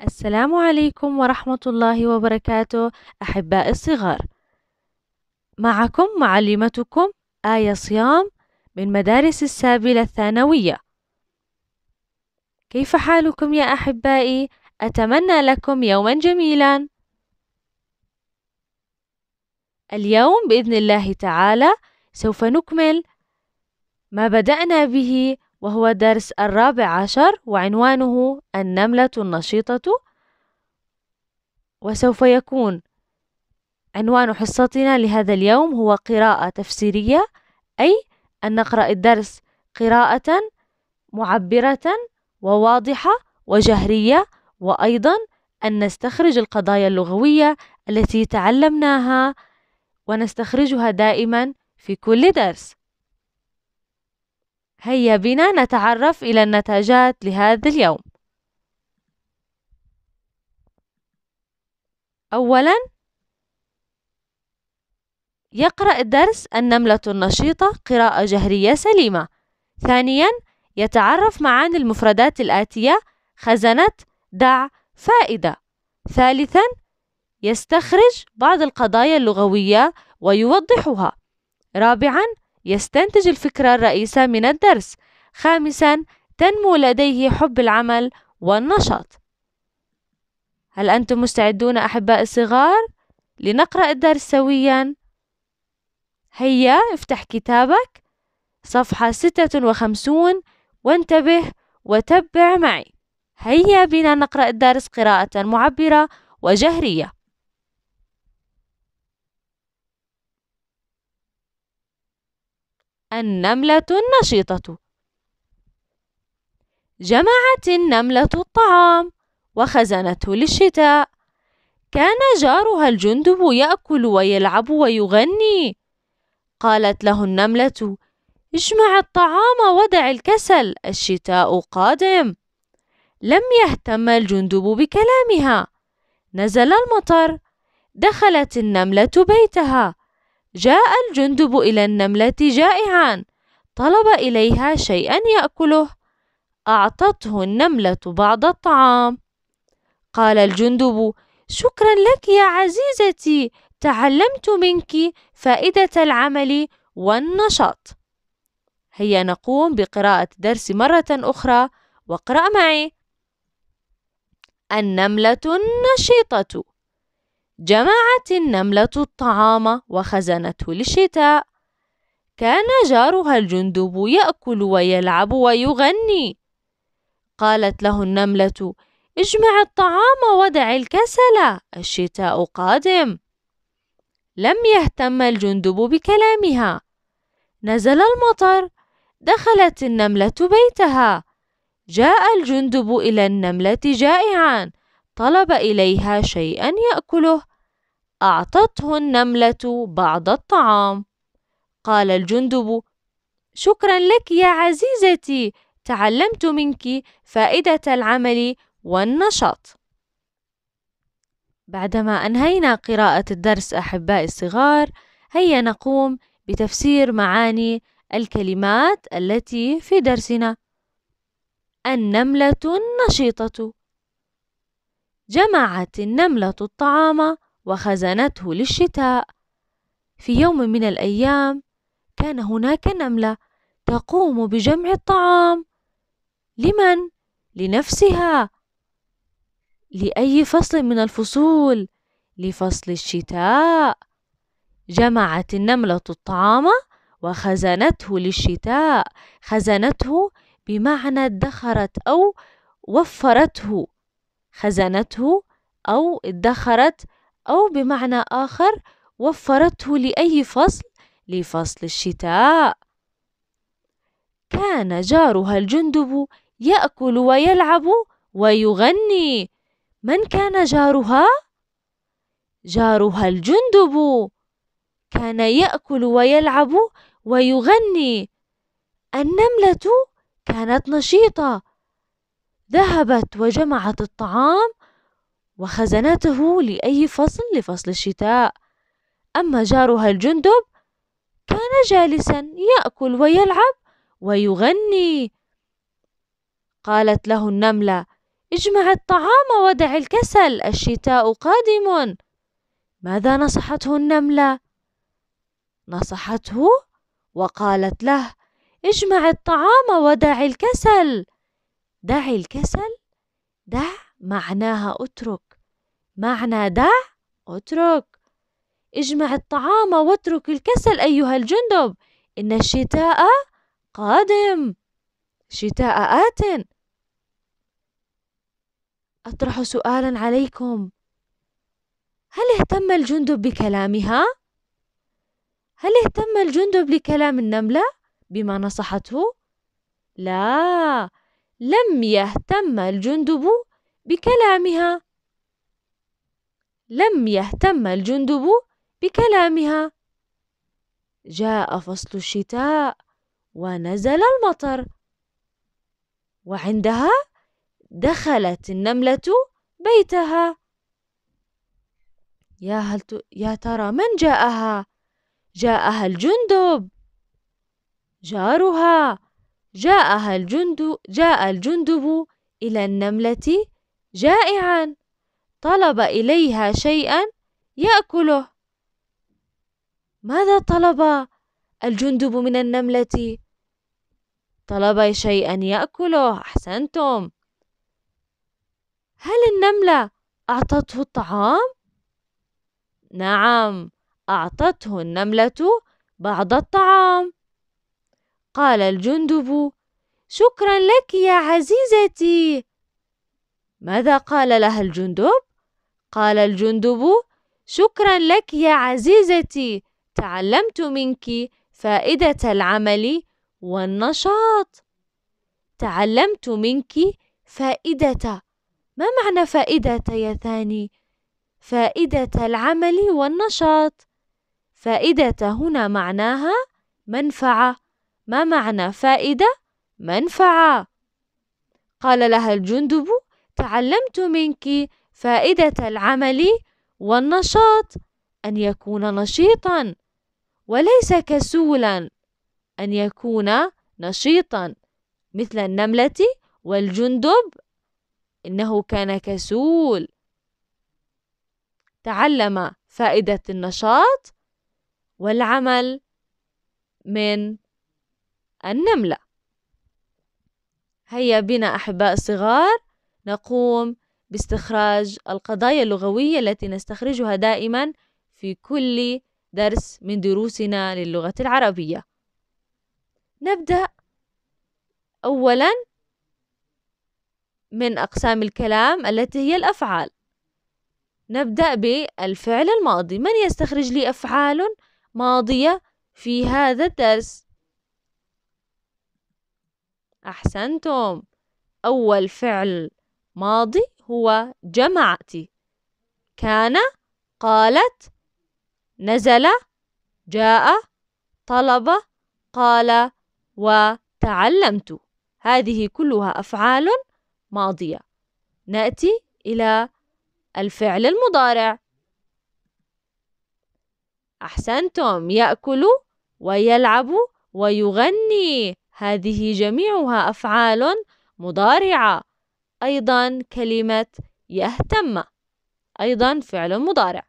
السلام عليكم ورحمة الله وبركاته أحباء الصغار معكم معلمتكم آية صيام من مدارس السابلة الثانوية كيف حالكم يا أحبائي؟ أتمنى لكم يوما جميلا اليوم بإذن الله تعالى سوف نكمل ما بدأنا به وهو درس الرابع عشر وعنوانه النملة النشيطة وسوف يكون عنوان حصتنا لهذا اليوم هو قراءة تفسيرية أي أن نقرأ الدرس قراءة معبرة وواضحة وجهرية وأيضا أن نستخرج القضايا اللغوية التي تعلمناها ونستخرجها دائما في كل درس هيا بنا نتعرف إلى النتاجات لهذا اليوم أولاً يقرأ الدرس النملة النشيطة قراءة جهرية سليمة ثانياً يتعرف معاني المفردات الآتية خزنة دع فائدة ثالثاً يستخرج بعض القضايا اللغوية ويوضحها رابعاً يستنتج الفكرة الرئيسة من الدرس خامسا تنمو لديه حب العمل والنشاط هل أنتم مستعدون أحباء الصغار لنقرأ الدرس سويا؟ هيا افتح كتابك صفحة 56 وانتبه وتبع معي هيا بنا نقرأ الدرس قراءة معبرة وجهرية النملة النشطة جمعت النملة الطعام وخزنته للشتاء كان جارها الجندب يأكل ويلعب ويغني قالت له النملة اجمع الطعام ودع الكسل الشتاء قادم لم يهتم الجندب بكلامها نزل المطر دخلت النملة بيتها جاء الجندب إلى النملة جائعا طلب إليها شيئا يأكله أعطته النملة بعض الطعام قال الجندب شكرا لك يا عزيزتي تعلمت منك فائدة العمل والنشاط هيا نقوم بقراءة درس مرة أخرى واقرأ معي النملة النشيطة جمعت النملة الطعام وخزنته للشتاء كان جارها الجندب يأكل ويلعب ويغني قالت له النملة اجمع الطعام ودع الكسل الشتاء قادم لم يهتم الجندب بكلامها نزل المطر دخلت النملة بيتها جاء الجندب إلى النملة جائعا طلب إليها شيئا يأكله أعطته النملة بعض الطعام قال الجندب شكرا لك يا عزيزتي تعلمت منك فائدة العمل والنشاط بعدما أنهينا قراءة الدرس أحبائي الصغار هيا نقوم بتفسير معاني الكلمات التي في درسنا النملة النشيطة جمعت النملة الطعام وخزنته للشتاء في يوم من الأيام كان هناك نملة تقوم بجمع الطعام لمن؟ لنفسها لأي فصل من الفصول؟ لفصل الشتاء جمعت النملة الطعام وخزنته للشتاء خزنته بمعنى ادخرت أو وفرته خزنته أو ادخرت أو بمعنى آخر وفرته لأي فصل؟ لفصل الشتاء كان جارها الجندب يأكل ويلعب ويغني من كان جارها؟ جارها الجندب كان يأكل ويلعب ويغني النملة كانت نشيطة ذهبت وجمعت الطعام وخزنته لأي فصل لفصل الشتاء أما جارها الجندب كان جالسا يأكل ويلعب ويغني قالت له النملة اجمع الطعام ودع الكسل الشتاء قادم ماذا نصحته النملة؟ نصحته وقالت له اجمع الطعام ودع الكسل دع الكسل دع معناها اترك معنى دع اترك اجمع الطعام واترك الكسل أيها الجندب إن الشتاء قادم شتاء آت أطرح سؤالا عليكم هل اهتم الجندب بكلامها؟ هل اهتم الجندب لكلام النملة بما نصحته؟ لا لم يهتم الجندب بكلامها لم يهتم الجندب بكلامها جاء فصل الشتاء ونزل المطر وعندها دخلت النملة بيتها يا هل ت... يا ترى من جاءها جاءها الجندب جارها جاءها الجند جاء الجندب إلى النملة جائعا طلب إليها شيئا يأكله ماذا طلب الجندب من النملة؟ طلب شيئا يأكله أحسنتم هل النملة أعطته الطعام؟ نعم أعطته النملة بعض الطعام قال الجندب شكرا لك يا عزيزتي ماذا قال لها الجندب قال الجندب شكرا لك يا عزيزتي تعلمت منك فائده العمل والنشاط تعلمت منك فائده ما معنى فائده يا ثاني فائده العمل والنشاط فائده هنا معناها منفعه ما معنى فائده منفعه قال لها الجندب تعلمت منك فائدة العمل والنشاط أن يكون نشيطا وليس كسولا أن يكون نشيطا مثل النملة والجندب إنه كان كسول تعلم فائدة النشاط والعمل من النملة هيا بنا أحباء صغار نقوم باستخراج القضايا اللغوية التي نستخرجها دائما في كل درس من دروسنا للغة العربية نبدأ أولا من أقسام الكلام التي هي الأفعال نبدأ بالفعل الماضي من يستخرج لي أفعال ماضية في هذا الدرس أحسنتم أول فعل ماضي هو جمعت كان قالت نزل جاء طلب قال وتعلمت هذه كلها أفعال ماضية نأتي إلى الفعل المضارع أحسنتم يأكل ويلعب ويغني هذه جميعها أفعال مضارعة أيضا كلمة يهتم أيضا فعل مضارع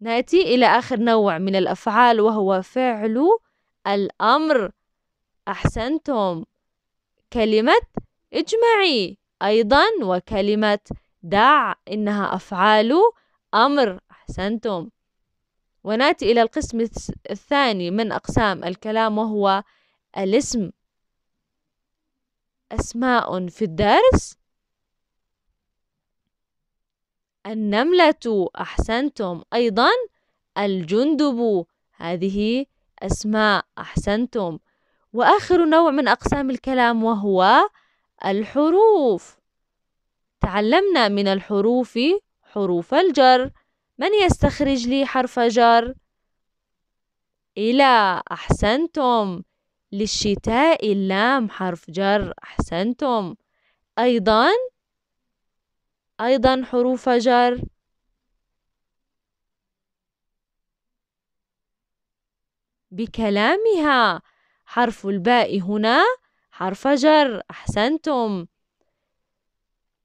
نأتي إلى آخر نوع من الأفعال وهو فعل الأمر أحسنتم كلمة اجمعي أيضا وكلمة دع إنها أفعال أمر أحسنتم ونأتي إلى القسم الثاني من أقسام الكلام وهو الاسم أسماء في الدرس؟ النملة أحسنتم أيضا الجندب هذه أسماء أحسنتم وآخر نوع من أقسام الكلام وهو الحروف تعلمنا من الحروف حروف الجر من يستخرج لي حرف جر إلى أحسنتم للشتاء اللام حرف جر أحسنتم أيضا أيضا حروف جر بكلامها حرف الباء هنا حرف جر أحسنتم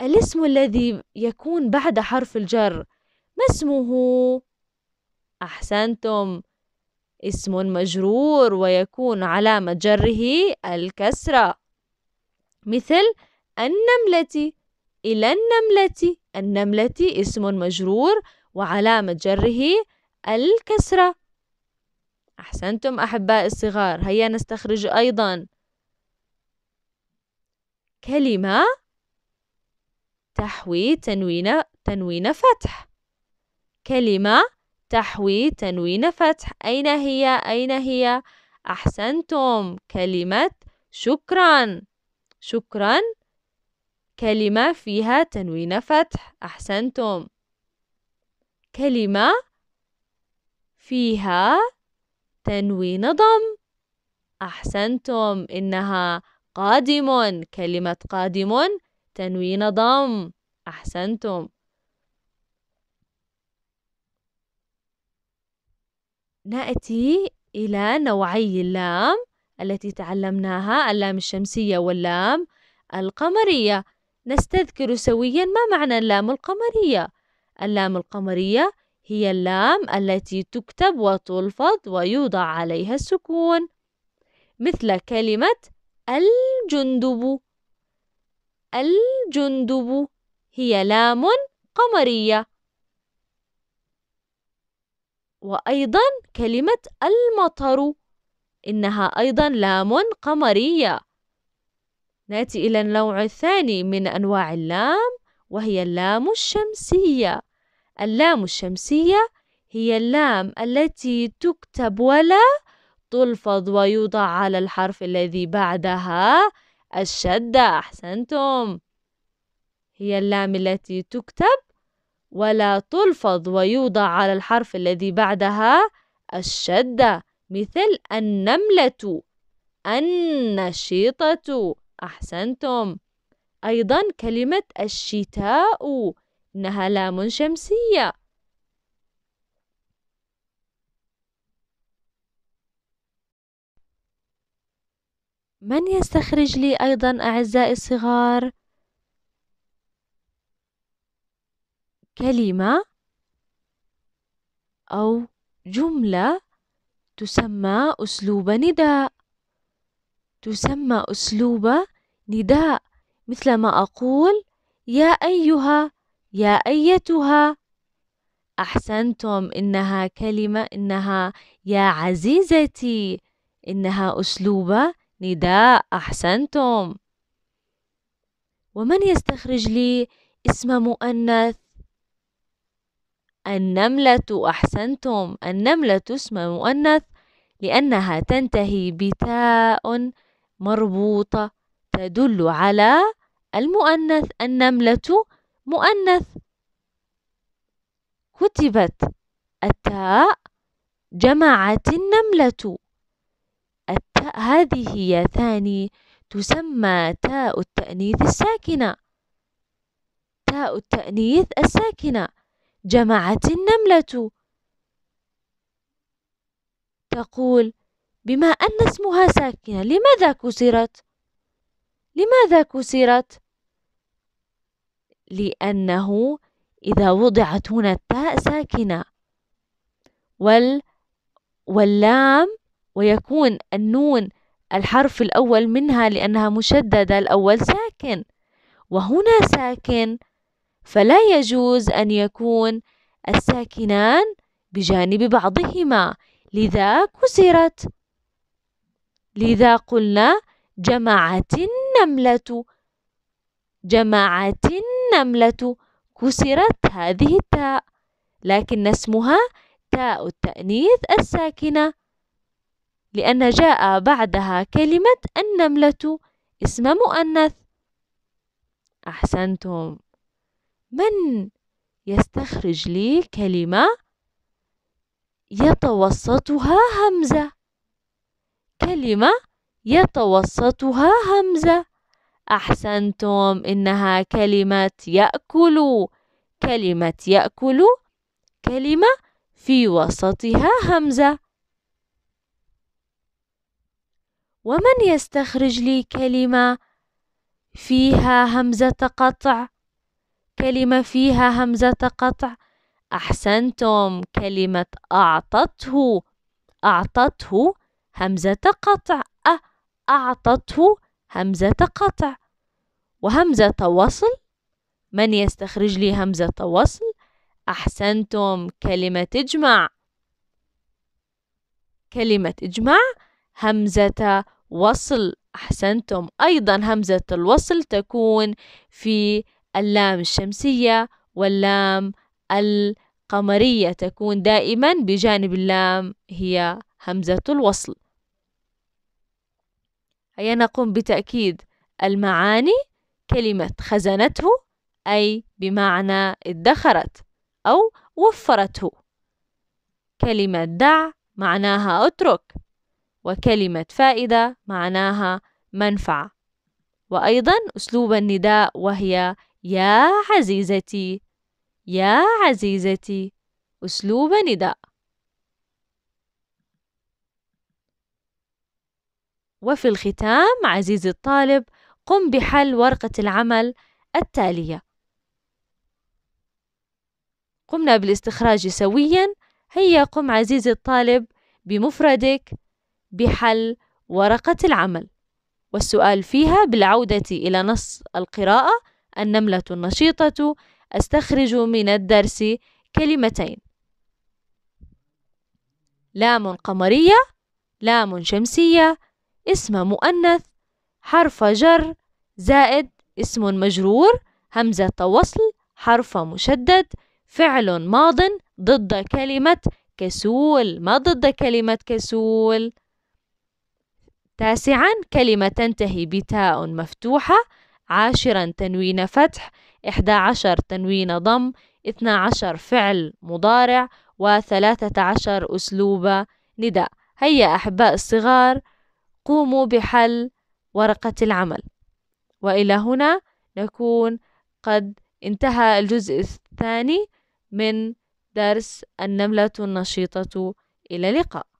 الاسم الذي يكون بعد حرف الجر ما اسمه أحسنتم اسم مجرور ويكون على مجره الكسرة مثل النملة إلى النملة النملة اسم مجرور وعلى مجره الكسرة أحسنتم أحباء الصغار هيا نستخرج أيضا كلمة تحوي تنوين تنوين فتح كلمة تحوي تنوين فتح أين هي أين هي أحسنتم كلمة شكرا شكرا كلمة فيها تنوين فتح أحسنتم كلمة فيها تنوين ضم أحسنتم إنها قادم كلمة قادم تنوين ضم أحسنتم نأتي إلى نوعي اللام التي تعلمناها اللام الشمسية واللام القمرية نستذكر سويا ما معنى اللام القمرية اللام القمرية هي اللام التي تكتب وتلفظ ويوضع عليها السكون مثل كلمة الجندب الجندب هي لام قمريه وأيضا كلمة المطر إنها أيضا لام قمرية نأتي إلى النوع الثاني من أنواع اللام وهي اللام الشمسية اللام الشمسية هي اللام التي تكتب ولا تلفظ ويوضع على الحرف الذي بعدها الشدة أحسنتم هي اللام التي تكتب ولا تلفظ ويوضع على الحرف الذي بعدها الشدة مثل النملة النشيطة أحسنتم أيضا كلمة الشتاء إنها لام شمسية من يستخرج لي أيضا أعزائي الصغار كلمة أو جملة تسمى أسلوب نداء تسمى أسلوب نداء مثل ما أقول يا أيها يا أيتها أحسنتم إنها كلمة إنها يا عزيزتي إنها أسلوب نداء أحسنتم ومن يستخرج لي اسم مؤنث النملة أحسنتم النملة اسم مؤنث لأنها تنتهي بتاء مربوطة تدل على المؤنث النملة مؤنث كتبت التاء جمعت النملة التاء هذه هي ثاني تسمى تاء التأنيث الساكنة تاء التأنيث الساكنة جمعت النملة تقول بما أن اسمها ساكنة لماذا كسرت؟ لماذا كسرت؟ لأنه إذا وضعت هنا التاء ساكنة وال واللام ويكون النون الحرف الأول منها لأنها مشددة الأول ساكن وهنا ساكن فلا يجوز أن يكون الساكنان بجانب بعضهما لذا كسرت لذا قلنا جمعت النملة جمعت النملة كسرت هذه التاء لكن اسمها تاء التأنيث الساكنة لأن جاء بعدها كلمة النملة اسم مؤنث أحسنتم من يستخرج لي كلمة يتوسطها همزة كلمة يتوسطها همزة أحسنتم إنها كلمة يأكل كلمة يأكل كلمة في وسطها همزة ومن يستخرج لي كلمة فيها همزة قطع كلمة فيها همزة قطع أحسنتم كلمة أعطته أعطته همزة قطع أ أعطته همزة قطع وهمزة وصل من يستخرج لي همزة وصل أحسنتم كلمة اجمع كلمة اجمع همزة وصل أحسنتم أيضا همزة الوصل تكون في اللام الشمسية واللام القمرية تكون دائما بجانب اللام هي همزة الوصل هيا نقوم بتأكيد المعاني كلمة خزنته أي بمعنى ادخرت أو وفرته كلمة دع معناها اترك وكلمة فائدة معناها منفعة وأيضا أسلوب النداء وهي يا عزيزتي يا عزيزتي أسلوب نداء وفي الختام عزيزي الطالب قم بحل ورقة العمل التالية قمنا بالاستخراج سويا هيا قم عزيزي الطالب بمفردك بحل ورقة العمل والسؤال فيها بالعودة إلى نص القراءة النملة النشيطة أستخرج من الدرس كلمتين لام قمرية لام شمسية اسم مؤنث حرف جر زائد اسم مجرور همزة وصل حرف مشدد فعل ماض ضد كلمة كسول ما ضد كلمة كسول تاسعا كلمة تنتهي بتاء مفتوحة عاشرا تنوين فتح إحدى عشر تنوين ضم اثنا عشر فعل مضارع وثلاثة عشر أسلوب نداء هيا أحباء الصغار قوموا بحل ورقة العمل وإلى هنا نكون قد انتهى الجزء الثاني من درس النملة النشيطة إلى اللقاء